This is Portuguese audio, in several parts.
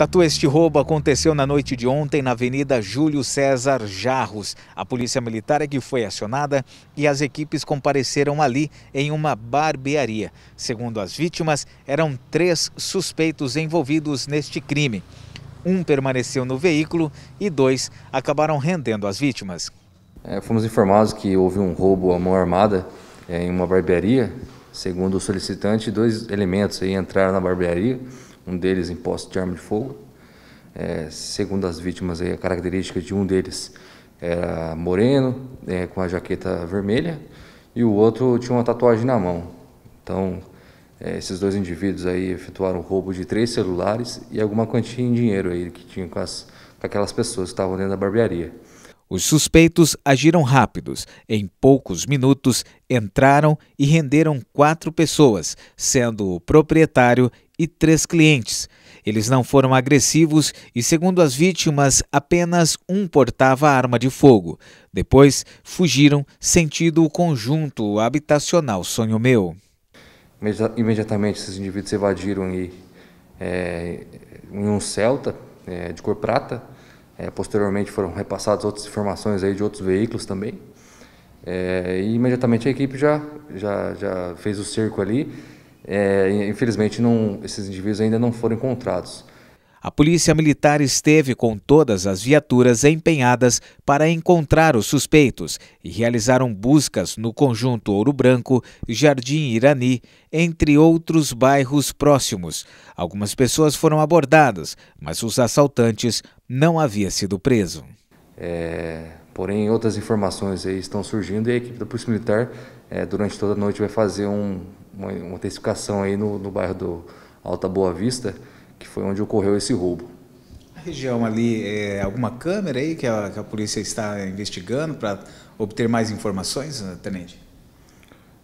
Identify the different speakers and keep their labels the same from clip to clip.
Speaker 1: Tatu, este roubo aconteceu na noite de ontem na Avenida Júlio César Jarros. A polícia militar é que foi acionada e as equipes compareceram ali em uma barbearia. Segundo as vítimas, eram três suspeitos envolvidos neste crime. Um permaneceu no veículo e dois acabaram rendendo as vítimas.
Speaker 2: É, fomos informados que houve um roubo à mão armada é, em uma barbearia. Segundo o solicitante, dois elementos entraram na barbearia um deles em posse de arma de fogo. É, segundo as vítimas, aí, a característica de um deles era moreno, é, com a jaqueta vermelha, e o outro tinha uma tatuagem na mão. Então, é, esses dois indivíduos aí efetuaram o roubo de três celulares e alguma
Speaker 1: quantia em dinheiro aí que tinham com, as, com aquelas pessoas que estavam dentro da barbearia. Os suspeitos agiram rápidos. Em poucos minutos, entraram e renderam quatro pessoas, sendo o proprietário e três clientes. Eles não foram agressivos e, segundo as vítimas, apenas um portava arma de fogo. Depois, fugiram sentido o conjunto habitacional Sonho Meu. Imediatamente, esses indivíduos evadiram e, eh, é,
Speaker 2: em um Celta é, de cor prata é, posteriormente foram repassadas outras informações aí de outros veículos também. É, e imediatamente a equipe já, já, já fez o
Speaker 1: cerco ali. É, infelizmente, não, esses indivíduos ainda não foram encontrados a polícia militar esteve com todas as viaturas empenhadas para encontrar os suspeitos e realizaram buscas no conjunto Ouro Branco, Jardim Irani, entre outros bairros próximos. Algumas pessoas foram abordadas, mas os assaltantes não havia sido preso. É, porém,
Speaker 2: outras informações estão surgindo e a equipe da Polícia Militar, é, durante toda a noite, vai fazer um, uma, uma intensificação aí no, no bairro do Alta Boa Vista que foi onde ocorreu esse roubo.
Speaker 1: A região ali, é alguma câmera aí que a, que a polícia está investigando para obter mais informações, eh, Tenente?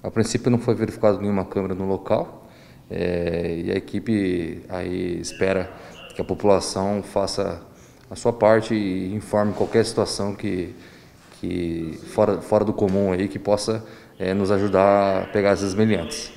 Speaker 2: A princípio não foi verificado nenhuma câmera no local é, e a equipe aí espera que a população faça a sua parte e informe qualquer situação que, que fora, fora do comum aí que possa é, nos ajudar a pegar esses meliantes.